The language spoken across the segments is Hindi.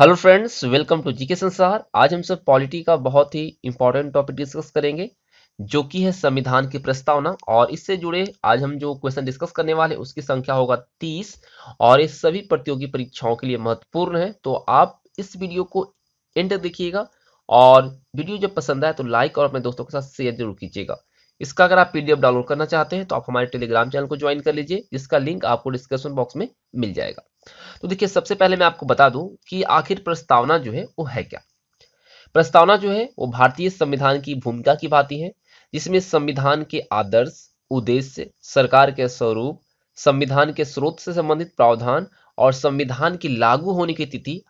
hello friends welcome to GK Sansar आज हम सब पॉलिटी का बहुत ही इंपॉर्टेंट टॉपिक डिस्कस करेंगे जो कि है संविधान की प्रस्तावना और इससे जुड़े आज हम जो क्वेश्चन डिस्कस करने वाले उसकी संख्या होगा तीस और ये सभी प्रतियोगी परीक्षाओं के लिए महत्वपूर्ण है तो आप इस वीडियो को एंड तक देखिएगा और वीडियो जब पसंद आए तो लाइक और अपने दोस्तों के साथ शेयर जरूर कीजिएगा इसका अगर आप पीडीएफ डाउनलोड करना चाहते हैं तो आप हमारे टेलीग्राम चैनल को ज्वाइन कर लीजिए जिसका लिंक आपको डिस्क्रिप्शन बॉक्स में मिल जाएगा तो देखिए सबसे पहले मैं आपको बता दूं कि आखिर प्रस्तावना जो है वो है क्या प्रस्तावना जो है वो भारतीय संविधान की भूमिका की भांति है जिसमें संविधान के आदर्श उद्देश्य सरकार के स्वरूप संविधान के स्रोत से संबंधित प्रावधान और संविधान की लागू होने की तिथि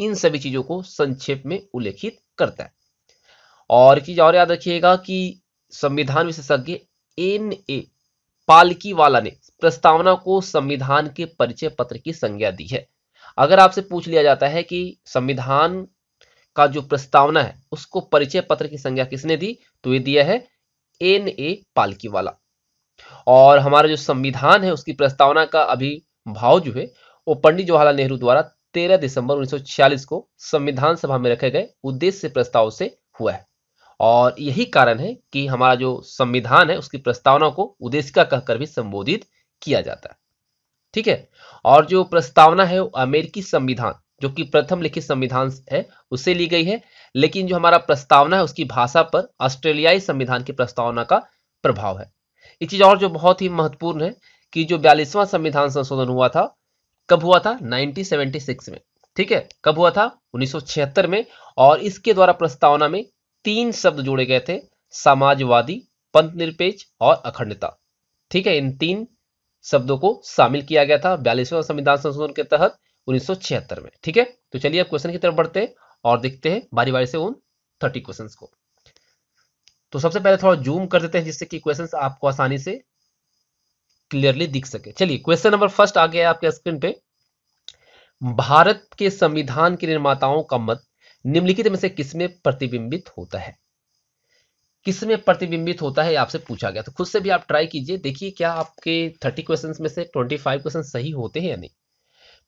इन सभी चीजों को संक्षेप में उल्लेखित करता है और चीज और याद रखिएगा कि संविधान विशेषज्ञ एन ए पालकी वाला ने प्रस्तावना को संविधान के परिचय पत्र की संज्ञा दी है अगर आपसे पूछ लिया जाता है कि संविधान का जो प्रस्तावना है उसको परिचय पत्र की संज्ञा किसने दी तो ये दिया है एन ए पालकी वाला और हमारा जो संविधान है उसकी प्रस्तावना का अभी भाव जो है वो पंडित जवाहरलाल नेहरू द्वारा 13 दिसंबर 1946 को संविधान सभा में रखे गए उद्देश्य प्रस्ताव से हुआ है और यही कारण है कि हमारा जो संविधान है उसकी प्रस्तावना को उद्देशिका कहकर भी संबोधित किया जाता है ठीक है और जो प्रस्तावना है अमेरिकी संविधान जो कि प्रथम लिखित संविधान है उससे ली गई है लेकिन जो हमारा प्रस्तावना है उसकी भाषा पर ऑस्ट्रेलियाई संविधान की प्रस्तावना का प्रभाव है एक चीज और जो बहुत ही महत्वपूर्ण है कि जो बयालीसवां संविधान संशोधन हुआ था कब हुआ था 1976 में ठीक है कब हुआ था 1976 में और इसके द्वारा प्रस्तावना में तीन शब्द जोड़े गए थे समाजवादी पंथ निरपेक्ष और अखंडता ठीक है इन तीन शब्दों को शामिल किया गया था बयालीसवें संविधान संशोधन के तहत उन्नीस में ठीक है तो चलिए अब क्वेश्चन की तरफ बढ़ते हैं और देखते हैं बारी बारी से उन थर्टी क्वेश्चन को तो सबसे पहले थोड़ा जूम कर देते हैं जिससे कि क्वेश्चन आपको आसानी से क्लियरली दिख सके चलिए क्वेश्चन नंबर फर्स्ट आ गया आपके स्क्रीन पे भारत के संविधान के निर्माताओं का मत निम्नलिखित में से किसमें प्रतिबिंबित होता है किसमें प्रतिबिंबित होता है आपसे पूछा गया तो खुद से भी आप ट्राई कीजिए देखिए क्या आपके थर्टी क्वेश्चन में से ट्वेंटी फाइव क्वेश्चन सही होते हैं या नहीं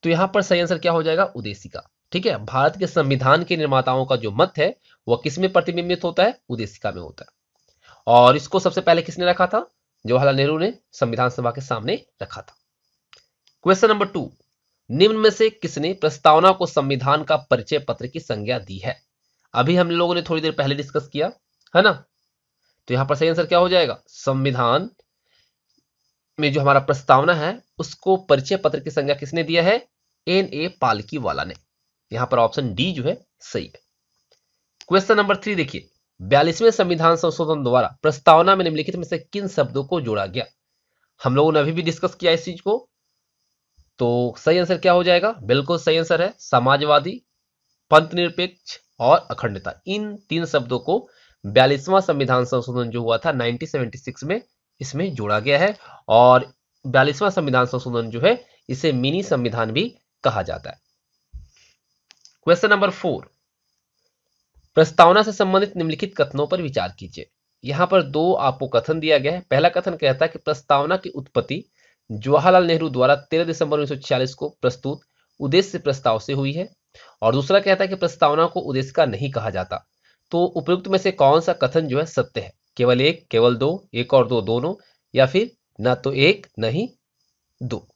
तो यहां पर सही आंसर क्या हो जाएगा उदेशिका ठीक है भारत के संविधान के निर्माताओं का जो मत है वह किसमें प्रतिबिंबित होता है उदेशिका में होता है और इसको सबसे पहले किसने रखा था जवाहरलाल नेहरू ने संविधान सभा के सामने रखा था क्वेश्चन नंबर टू निम्न में से किसने प्रस्तावना को संविधान का परिचय पत्र की संज्ञा दी है अभी हम लोगों ने थोड़ी देर पहले डिस्कस किया है ना तो यहां पर सही आंसर क्या हो जाएगा संविधान में जो हमारा प्रस्तावना है उसको परिचय पत्र की संज्ञा किसने दिया है एन ए पालकी वाला ने यहां पर ऑप्शन डी जो है सही है क्वेश्चन नंबर थ्री देखिए बयालीसवें संविधान संशोधन द्वारा प्रस्तावना में निम्नलिखित में से किन शब्दों को जोड़ा गया हम लोगों ने अभी भी डिस्कस किया इस चीज को तो सही आंसर क्या हो जाएगा बिल्कुल सही आंसर है समाजवादी पंथ निरपेक्ष और अखंडता इन तीन शब्दों को बयालीसवां संविधान संशोधन जो हुआ था 1976 में इसमें जोड़ा गया है और बयालीसवां संविधान संशोधन जो है इसे मिनी संविधान भी कहा जाता है क्वेश्चन नंबर फोर प्रस्तावना से संबंधित निम्नलिखित कथनों पर विचार कीजिए यहां पर दो आपको कथन दिया गया है पहला कथन कहता है कि प्रस्तावना की उत्पत्ति जवाहरलाल नेहरू द्वारा 13 दिसंबर 1946 को प्रस्तुत उद्देश्य प्रस्ताव से हुई है और दूसरा कहता है कि प्रस्तावना को उद्देश्य का नहीं कहा जाता तो उपयुक्त में से कौन सा कथन जो है सत्य है केवल एक केवल दो एक और दो दोनों या फिर न तो एक नहीं दो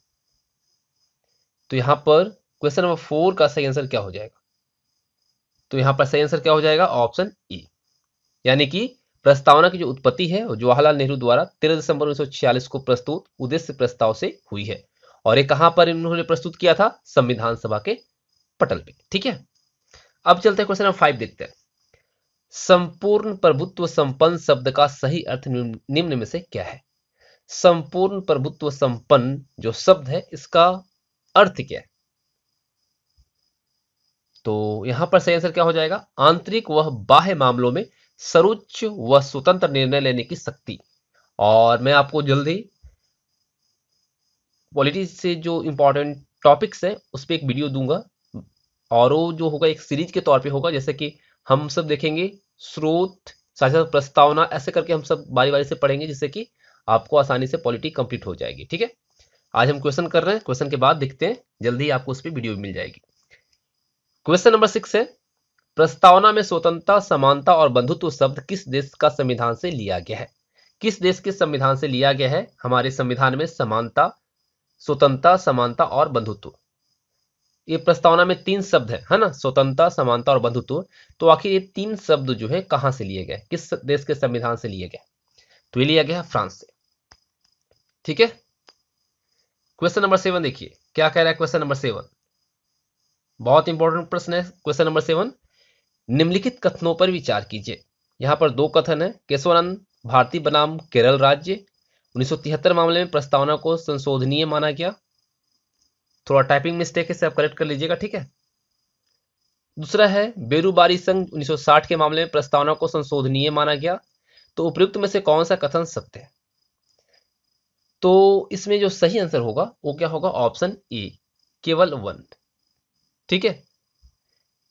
तो यहां पर क्वेश्चन नंबर फोर का सही आंसर क्या हो जाएगा तो यहां पर सही आंसर क्या हो जाएगा ऑप्शन ई यानी कि प्रस्तावना की जो उत्पत्ति है जवाहरलाल नेहरू द्वारा 13 दिसंबर 1946 को प्रस्तुत उद्देश्य प्रस्ताव से हुई है और ये कहां पर इन्होंने प्रस्तुत किया था संविधान सभा के पटल पे ठीक है अब चलते हैं क्वेश्चन नंबर फाइव देखते हैं संपूर्ण प्रभुत्व संपन्न शब्द का सही अर्थ निम्न में से क्या है संपूर्ण प्रभुत्व संपन्न जो शब्द है इसका अर्थ क्या है तो यहां पर सही आंसर क्या हो जाएगा आंतरिक वह बाह्य मामलों में सर्वोच्च व स्वतंत्र निर्णय लेने की शक्ति और मैं आपको जल्दी पॉलिटिक्स से जो इम्पोर्टेंट टॉपिक्स है उस पर एक वीडियो दूंगा और वो जो होगा एक सीरीज के तौर पे होगा जैसे कि हम सब देखेंगे स्रोत साथ साथ प्रस्तावना ऐसे करके हम सब बारी बारी से पढ़ेंगे जिससे कि आपको आसानी से पॉलिटिक कंप्लीट हो जाएगी ठीक है आज हम क्वेश्चन कर रहे हैं क्वेश्चन के बाद देखते हैं जल्दी ही आपको उस पर वीडियो मिल जाएगी क्वेश्चन नंबर सिक्स है प्रस्तावना में स्वतंत्रता समानता और बंधुत्व शब्द किस देश का संविधान से लिया गया है किस देश के संविधान से लिया गया है हमारे संविधान में समानता स्वतंत्रता समानता और बंधुत्व ये प्रस्तावना में तीन शब्द है है ना स्वतंत्रता समानता और बंधुत्व तो आखिर ये तीन शब्द जो है कहां से लिए गए किस देश के संविधान से लिए गए तो ये लिया गया फ्रांस से ठीक है क्वेश्चन नंबर सेवन देखिए क्या कह रहा है क्वेश्चन नंबर सेवन बहुत इंपॉर्टेंट प्रश्न है क्वेश्चन नंबर सेवन निम्नलिखित कथनों पर विचार कीजिए यहाँ पर दो कथन है केशवानंद भारती बनाम केरल राज्य 1973 मामले में प्रस्तावना को संशोधनीय माना गया थोड़ा टाइपिंग मिस्टेक है आप करेक्ट कर लीजिएगा ठीक है दूसरा है बेरुबारी संघ 1960 के मामले में प्रस्तावना को संशोधनीय माना गया तो उपयुक्त में से कौन सा कथन सत्य है तो इसमें जो सही आंसर होगा वो क्या होगा ऑप्शन ए केवल वन ठीक है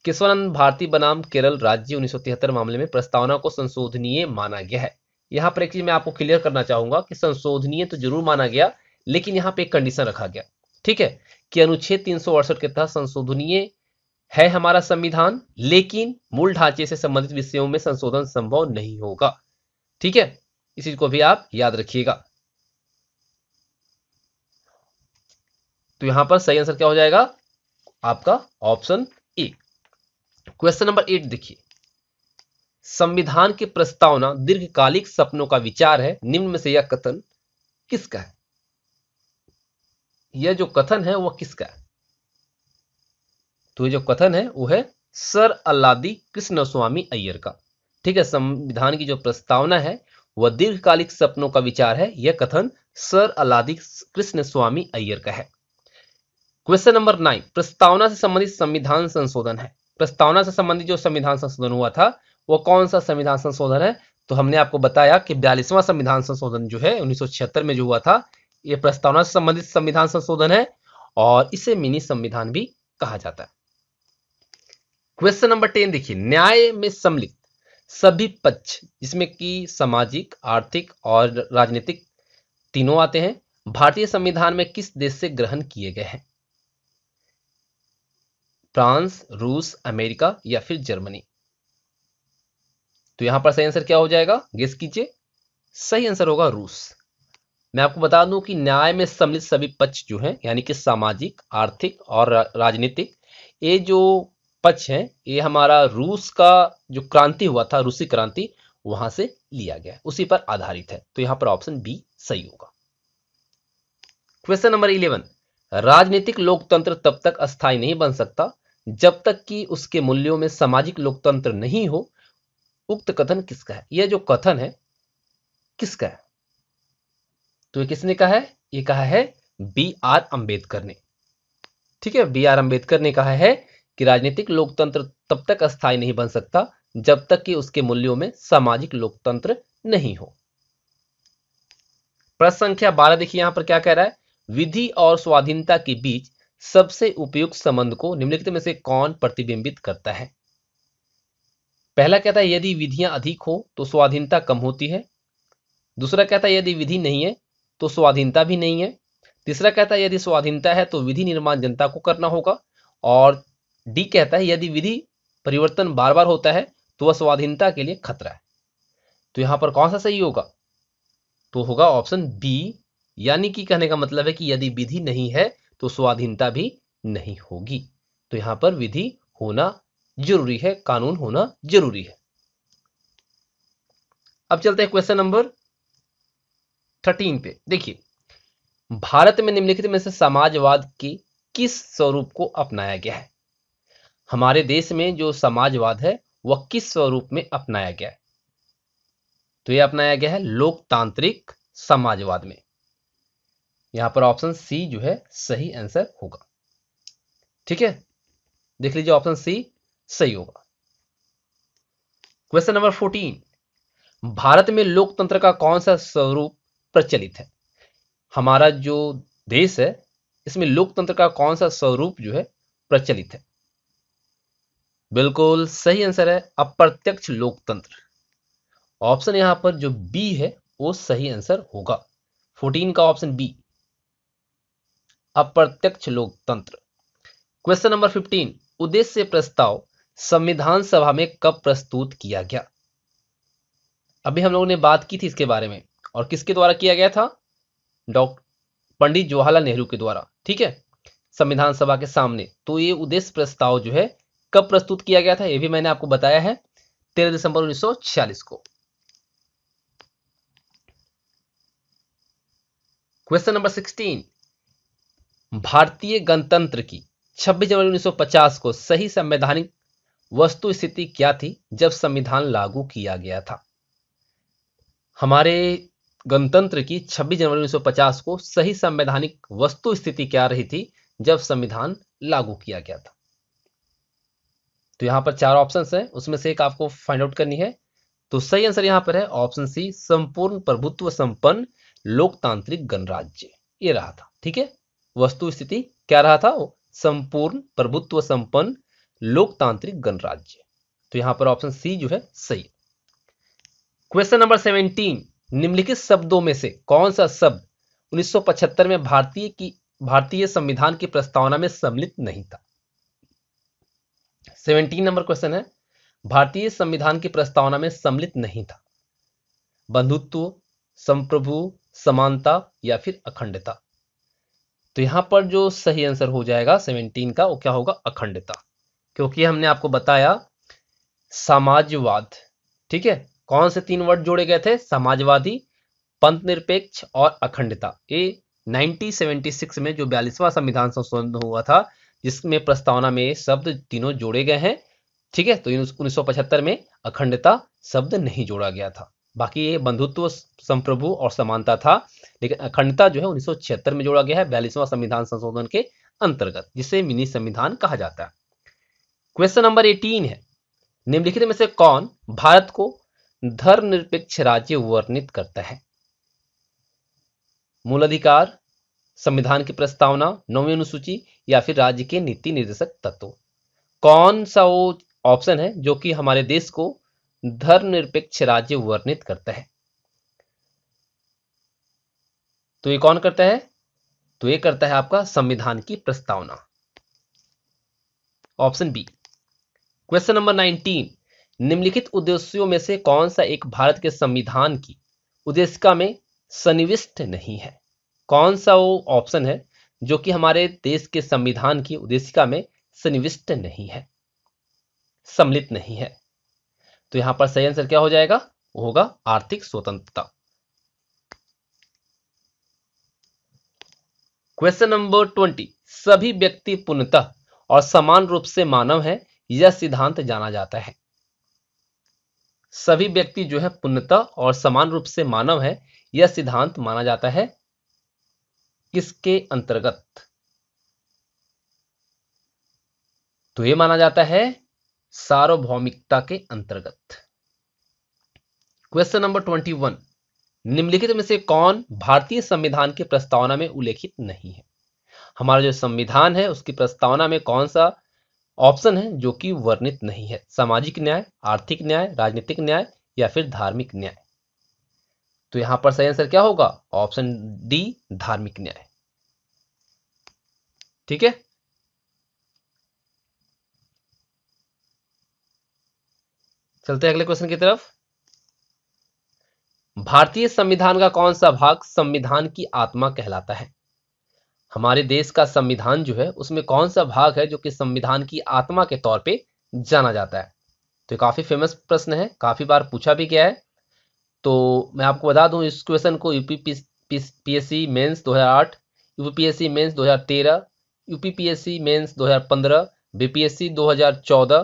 केशवानंद भारती बनाम केरल राज्य उन्नीस मामले में प्रस्तावना को संशोधनीय माना गया है यहाँ पर एक चीज मैं आपको क्लियर करना चाहूंगा कि संशोधनीय तो जरूर माना गया लेकिन यहाँ पे एक कंडीशन रखा गया ठीक है कि अनुच्छेद तीन के तहत संशोधनीय है हमारा संविधान लेकिन मूल ढांचे से संबंधित विषयों में संशोधन संभव नहीं होगा ठीक है इस चीज को भी आप याद रखिएगा तो यहां पर सही आंसर क्या हो जाएगा आपका option A question number eight देखिए संविधान की प्रस्तावना दीर्घकालिक सपनों का विचार है निम्न में से यह कथन किसका है यह जो कथन है वह किसका है तो यह जो कथन है वह है सर अल्लादी कृष्ण स्वामी अय्यर का ठीक है संविधान की जो प्रस्तावना है वह दीर्घकालिक सपनों का विचार है यह कथन सर अल्लादी कृष्ण स्वामी अय्यर का है क्वेश्चन नंबर नाइन प्रस्तावना से संबंधित संविधान संशोधन है प्रस्तावना से संबंधित जो संविधान संशोधन हुआ था वो कौन सा संविधान संशोधन है तो हमने आपको बताया कि बयालीसवां संविधान संशोधन जो है उन्नीस में जो हुआ था ये प्रस्तावना से संबंधित संविधान संशोधन है और इसे मिनी संविधान भी कहा जाता है क्वेश्चन नंबर टेन देखिए न्याय में सम्मिलित सभी पक्ष जिसमें कि सामाजिक आर्थिक और राजनीतिक तीनों आते हैं भारतीय संविधान में किस देश से ग्रहण किए गए हैं फ्रांस रूस अमेरिका या फिर जर्मनी तो यहां पर सही आंसर क्या हो जाएगा गेस कीजिए सही आंसर होगा रूस मैं आपको बता दूं कि न्याय में सम्मिलित सभी पक्ष जो हैं यानी कि सामाजिक आर्थिक और राजनीतिक ये जो पक्ष हैं ये हमारा रूस का जो क्रांति हुआ था रूसी क्रांति वहां से लिया गया उसी पर आधारित है तो यहां पर ऑप्शन बी सही होगा क्वेश्चन नंबर इलेवन राजनीतिक लोकतंत्र तब तक अस्थायी नहीं बन सकता जब तक कि उसके मूल्यों में सामाजिक लोकतंत्र नहीं हो उक्त कथन किसका है यह जो कथन है किसका है तो ये किसने कहा है ये कहा है बी आर अंबेडकर ने ठीक है बी आर अंबेडकर ने कहा है कि राजनीतिक लोकतंत्र तब तक अस्थायी नहीं बन सकता जब तक कि उसके मूल्यों में सामाजिक लोकतंत्र नहीं हो प्रश्न संख्या बारह देखिए यहां पर क्या कह रहा है विधि और स्वाधीनता के बीच सबसे उपयुक्त संबंध को निम्नलिखित में से कौन प्रतिबिंबित करता है पहला कहता है यदि विधियां अधिक हो तो स्वाधीनता कम होती है दूसरा कहता है यदि विधि नहीं है तो स्वाधीनता भी नहीं है तीसरा कहता है यदि स्वाधीनता है तो विधि निर्माण जनता को करना होगा और डी कहता है यदि विधि परिवर्तन बार बार होता है तो वह स्वाधीनता के लिए खतरा है तो यहां पर कौन सा सही होगा तो होगा ऑप्शन बी यानी कि कहने का मतलब है कि यदि विधि नहीं है तो स्वाधीनता भी नहीं होगी तो यहां पर विधि होना जरूरी है कानून होना जरूरी है अब चलते हैं क्वेश्चन नंबर थर्टीन पे देखिए भारत में निम्नलिखित में से समाजवाद के किस स्वरूप को अपनाया गया है हमारे देश में जो समाजवाद है वह किस स्वरूप में अपनाया गया है तो यह अपनाया गया है लोकतांत्रिक समाजवाद में यहां पर ऑप्शन सी जो है सही आंसर होगा ठीक है देख लीजिए ऑप्शन सी सही होगा क्वेश्चन नंबर फोर्टीन भारत में लोकतंत्र का कौन सा स्वरूप प्रचलित है हमारा जो देश है इसमें लोकतंत्र का कौन सा स्वरूप जो है प्रचलित है बिल्कुल सही आंसर है अप्रत्यक्ष लोकतंत्र ऑप्शन यहां पर जो बी है वो सही आंसर होगा फोर्टीन का ऑप्शन बी अप्रत्यक्ष लोकतंत्र क्वेश्चन नंबर फिफ्टीन उद्देश्य प्रस्ताव संविधान सभा में कब प्रस्तुत किया गया अभी हम लोगों ने बात की थी इसके बारे में और किसके द्वारा किया गया था डॉक्टर पंडित जवाहरलाल नेहरू के द्वारा ठीक है संविधान सभा के सामने तो ये उद्देश्य प्रस्ताव जो है कब प्रस्तुत किया गया था ये भी मैंने आपको बताया है तेरह दिसंबर उन्नीस को क्वेश्चन नंबर सिक्सटीन भारतीय गणतंत्र की 26 जनवरी 1950 को सही संवैधानिक वस्तु स्थिति क्या थी जब संविधान लागू किया गया था हमारे गणतंत्र की 26 जनवरी 1950 को सही संवैधानिक वस्तु स्थिति क्या रही थी जब संविधान लागू किया गया था तो यहां पर चार ऑप्शन हैं उसमें से एक आपको फाइंड आउट करनी है तो सही आंसर यहां पर है ऑप्शन सी संपूर्ण प्रभुत्व संपन्न लोकतांत्रिक गणराज्य ये रहा था ठीक है वस्तु स्थिति क्या रहा था संपूर्ण प्रभुत्व संपन्न लोकतांत्रिक गणराज्य तो यहां पर ऑप्शन सी जो है सही क्वेश्चन नंबर सेवनटीन निम्नलिखित शब्दों में से कौन सा शब्द 1975 में भारतीय की भारतीय संविधान की प्रस्तावना में सम्मिलित नहीं था सेवनटीन नंबर क्वेश्चन है भारतीय संविधान की प्रस्तावना में सम्मिलित नहीं था बंधुत्व संप्रभु समानता या फिर अखंडता तो यहाँ पर जो सही आंसर हो जाएगा सेवनटीन का वो क्या होगा अखंडता क्योंकि हमने आपको बताया समाजवाद ठीक है कौन से तीन वर्ड जोड़े गए थे समाजवादी पंथ निरपेक्ष और अखंडता ये 1976 में जो बयालीसवां संविधान संशोधन हुआ था जिसमें प्रस्तावना में शब्द तीनों जोड़े गए हैं ठीक है तो 1975 में अखंडता शब्द नहीं जोड़ा गया था बाकी ये बंधुत्व संप्रभु और समानता था लेकिन अखंडता जो है उन्नीस में जोड़ा गया है बयालीसवां संविधान संशोधन के अंतर्गत जिसे मिनी संविधान कहा जाता है क्वेश्चन नंबर 18 है निम्नलिखित में से कौन भारत को धर्मनिरपेक्ष राज्य वर्णित करता है मूल अधिकार संविधान की प्रस्तावना नौवीं अनुसूची या फिर राज्य के नीति निर्देशक तत्व कौन सा वो ऑप्शन है जो कि हमारे देश को धर्मनिरपेक्ष राज्य वर्णित करता है तो ये कौन करता है तो ये करता है आपका संविधान की प्रस्तावना ऑप्शन बी क्वेश्चन नंबर 19 निम्नलिखित उद्देश्यों में से कौन सा एक भारत के संविधान की उद्देशिका में सन्निविष्ट नहीं है कौन सा वो ऑप्शन है जो कि हमारे देश के संविधान की उद्देशिका में सन्निविष्ट नहीं है सम्मिलित नहीं है तो यहां पर सही आंसर क्या हो जाएगा वो होगा आर्थिक स्वतंत्रता क्वेश्चन नंबर ट्वेंटी सभी व्यक्ति पूर्णतः और समान रूप से मानव है यह सिद्धांत जाना जाता है सभी व्यक्ति जो है पूर्णतः और समान रूप से मानव है यह सिद्धांत माना जाता है किसके अंतर्गत तो यह माना जाता है सार्वभौमिकता के अंतर्गत क्वेश्चन नंबर ट्वेंटी वन निम्नलिखित में से कौन भारतीय संविधान की प्रस्तावना में उल्लेखित नहीं है हमारा जो संविधान है उसकी प्रस्तावना में कौन सा ऑप्शन है जो कि वर्णित नहीं है सामाजिक न्याय आर्थिक न्याय राजनीतिक न्याय या फिर धार्मिक न्याय तो यहां पर सही आंसर क्या होगा ऑप्शन डी धार्मिक न्याय ठीक है चलते हैं अगले क्वेश्चन की तरफ भारतीय संविधान का कौन सा भाग संविधान की आत्मा कहलाता है हमारे देश का संविधान जो है उसमें कौन सा भाग है जो कि संविधान की आत्मा के तौर पे जाना जाता है तो काफ़ी फेमस प्रश्न है काफ़ी बार पूछा भी गया है तो मैं आपको बता दूं इस क्वेश्चन को UP PSC mains 2008 UPPSC mains 2013 UPPSC mains 2015 BPSC 2014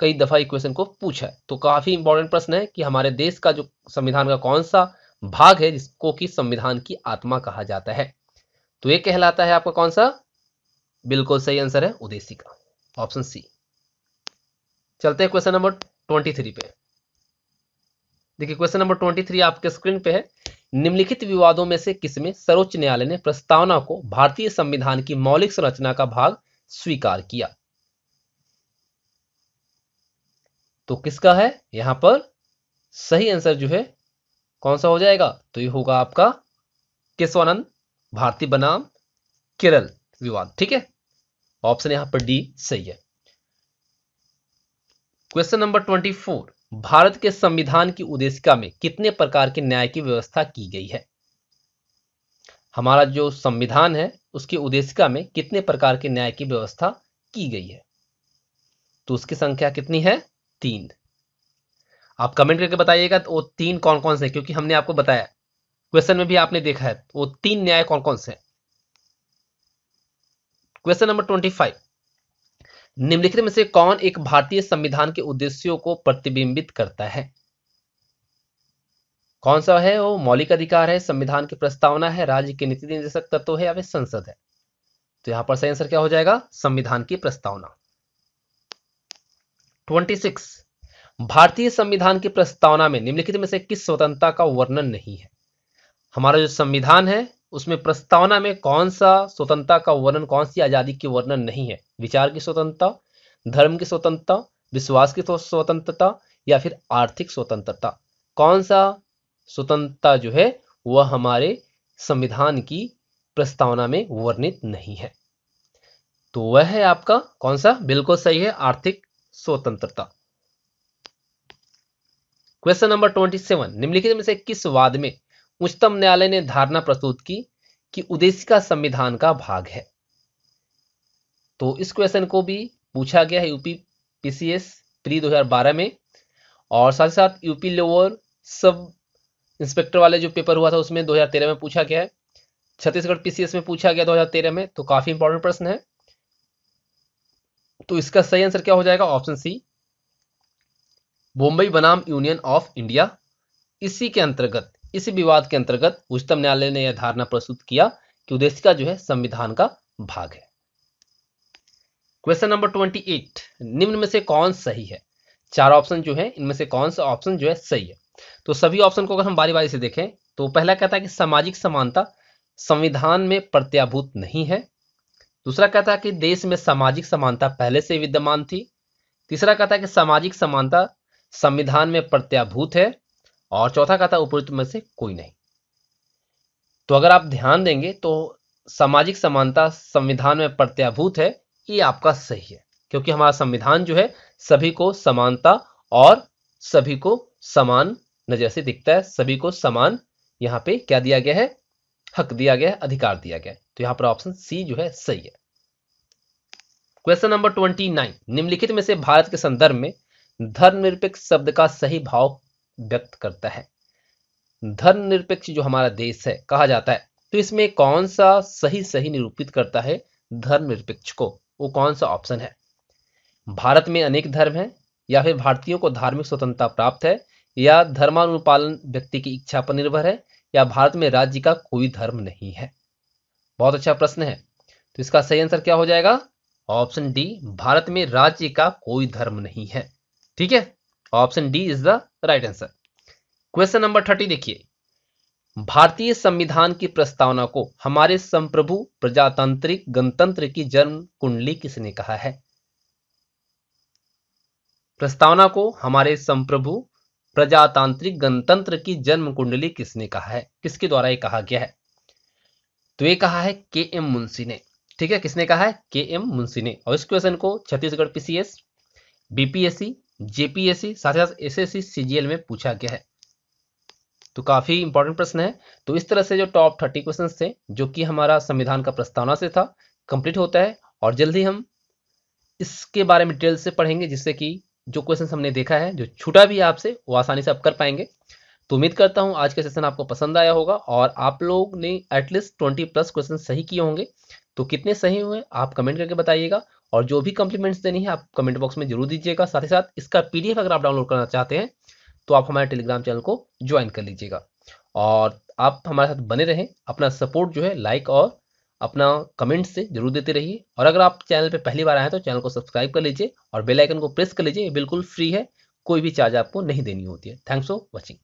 कई दफ़ा इक्वेशन को पूछा है तो काफ़ी इंपॉर्टेंट प्रश्न है कि हमारे देश का जो संविधान का कौन सा भाग है जिसको कि संविधान की आत्मा कहा जाता है तो ये कहलाता है आपका कौन सा बिल्कुल सही आंसर है उदेशी का ऑप्शन सी चलते हैं क्वेश्चन नंबर ट्वेंटी थ्री पे देखिए क्वेश्चन नंबर ट्वेंटी थ्री आपके स्क्रीन पे है निम्नलिखित विवादों में से किसमें सर्वोच्च न्यायालय ने प्रस्तावना को भारतीय संविधान की मौलिक संरचना का भाग स्वीकार किया तो किसका है यहां पर सही आंसर जो है कौन सा हो जाएगा तो ये होगा आपका केशवानंद भारती बनाम केरल विवाद ठीक है ऑप्शन यहां पर डी सही है question number twenty four Bharat के संविधान की उद्देशिका में कितने प्रकार के न्याय की व्यवस्था की गई है हमारा जो संविधान है उसकी उद्देशिका में कितने प्रकार के न्याय की व्यवस्था की गई है तो उसकी संख्या कितनी है तीन आप कमेंट करके बताइएगा तो वो तीन कौन कौन से क्योंकि हमने आपको बताया क्वेश्चन में भी आपने देखा है तो वो तीन न्याय कौन कौन से क्वेश्चन नंबर ट्वेंटी फाइव निम्नलिखित में से कौन एक भारतीय संविधान के उद्देश्यों को प्रतिबिंबित करता है कौन सा है वो मौलिक अधिकार है संविधान की प्रस्तावना है राज्य के नीति निर्देशक तत्व है या फिर संसद है तो यहां पर सही आंसर क्या हो जाएगा संविधान की प्रस्तावना 26 भारतीय संविधान की प्रस्तावना में निम्नलिखित में से किस स्वतंत्रता का वर्णन नहीं है हमारा जो संविधान है उसमें प्रस्तावना में कौन सा स्वतंत्रता का वर्णन कौन सी आजादी की वर्णन नहीं है विचार की स्वतंत्रता धर्म की स्वतंत्रता विश्वास की स्वतंत्रता या फिर आर्थिक स्वतंत्रता कौन सा स्वतंत्रता जो है वह हमारे संविधान की प्रस्तावना में वर्णित नहीं है तो वह है आपका कौन सा बिल्कुल सही है आर्थिक स्वतंत्रता क्वेश्चन नंबर ट्वेंटी सेवन निम्नलिखित में से किस वाद में उच्चतम न्यायालय ने धारणा प्रस्तुत की कि का संविधान का भाग है तो इस क्वेश्चन को भी पूछा गया है यूपी पीसीएस प्री 2012 में और साथ ही साथ यूपी लोअर सब इंस्पेक्टर वाले जो पेपर हुआ था उसमें 2013 में पूछा गया है छत्तीसगढ़ पीसीएस में पूछा गया 2013 में तो काफी इंपॉर्टेंट प्रश्न है तो इसका सही आंसर क्या हो जाएगा ऑप्शन सी बॉम्बई बनाम यूनियन ऑफ इंडिया इसी के अंतर्गत इसी विवाद के अंतर्गत उच्चतम न्यायालय ने यह धारणा प्रस्तुत किया कि उद्देश्य जो है संविधान का भाग है क्वेश्चन नंबर ट्वेंटी एट निम्न में से कौन सही है चार ऑप्शन जो है इनमें से कौन सा ऑप्शन जो है सही है तो सभी ऑप्शन को अगर हम बारी बारी से देखें तो पहला कहता है कि सामाजिक समानता संविधान में प्रत्याभूत नहीं है दूसरा कहता है कि देश में सामाजिक समानता पहले से विद्यमान थी तीसरा कहता है कि सामाजिक समानता संविधान में प्रत्याभूत है और चौथा कहता है उपयुक्त में से कोई नहीं तो अगर आप ध्यान देंगे तो सामाजिक समानता संविधान में प्रत्याभूत है ये आपका सही है क्योंकि हमारा संविधान जो है सभी को समानता और सभी को समान नजर से दिखता है सभी को समान यहाँ पे क्या दिया गया है हक दिया गया है अधिकार दिया गया है तो यहां पर ऑप्शन सी जो है सही है क्वेश्चन नंबर ट्वेंटी नाइन निम्नलिखित में से भारत के संदर्भ में धर्मनिरपेक्ष शब्द का सही भाव व्यक्त करता है धर्मनिरपेक्ष जो हमारा देश है कहा जाता है तो इसमें कौन सा सही सही निरूपित करता है धर्मनिरपेक्ष को वो कौन सा ऑप्शन है भारत में अनेक धर्म है या फिर भारतीयों को धार्मिक स्वतंत्रता प्राप्त है या धर्मानुपालन व्यक्ति की इच्छा पर निर्भर है या भारत में राज्य का कोई धर्म नहीं है बहुत अच्छा प्रश्न है तो इसका सही आंसर क्या हो जाएगा ऑप्शन डी भारत में राज्य का कोई धर्म नहीं है ठीक है option D is the right answer question number thirty देखिए भारतीय संविधान की प्रस्तावना को हमारे संप्रभु प्रजातांत्रिक गणतंत्र की जन्म कुंडली किसने कहा है प्रस्तावना को हमारे संप्रभु प्रजातांत्रिक गणतंत्र की जन्म कुंडली किसने कहा है किसके द्वारा यह कहा गया है तो ये कहा है के एम मुंशी ने ठीक है किसने कहा है के एम मुंशी ने और इस क्वेश्चन को छत्तीसगढ़ पीसीएस बीपीएससी जेपीएससी साथ ही साथ एस सीजीएल में पूछा गया है तो काफी इंपॉर्टेंट प्रश्न है तो इस तरह से जो टॉप थर्टी क्वेश्चन थे जो कि हमारा संविधान का प्रस्तावना से था कंप्लीट होता है और जल्दी हम इसके बारे में डिटेल से पढ़ेंगे जिससे कि जो क्वेश्चन हमने देखा है जो छूटा भी आपसे वो आसानी से आप कर पाएंगे तो उम्मीद करता हूँ आज का सेशन आपको पसंद आया होगा और आप लोग ने एटलीस्ट ट्वेंटी प्लस क्वेश्चन सही किए होंगे तो कितने सही हुए आप कमेंट करके बताइएगा और जो भी कॉम्प्लीमेंट्स देनी है आप कमेंट बॉक्स में जरूर दीजिएगा साथ ही साथ इसका पीडीएफ अगर आप डाउनलोड करना चाहते हैं तो आप हमारे टेलीग्राम चैनल को ज्वाइन कर लीजिएगा और आप हमारे साथ बने रहें अपना सपोर्ट जो है लाइक और अपना कमेंट्स से जरूर देते रहिए और अगर आप चैनल पर पहली बार आए हैं तो चैनल को सब्सक्राइब कर लीजिए और बेलाइकन को प्रेस कर लीजिए बिल्कुल फ्री है कोई भी चार्ज आपको नहीं देनी होती है थैंक्स फॉर वॉचिंग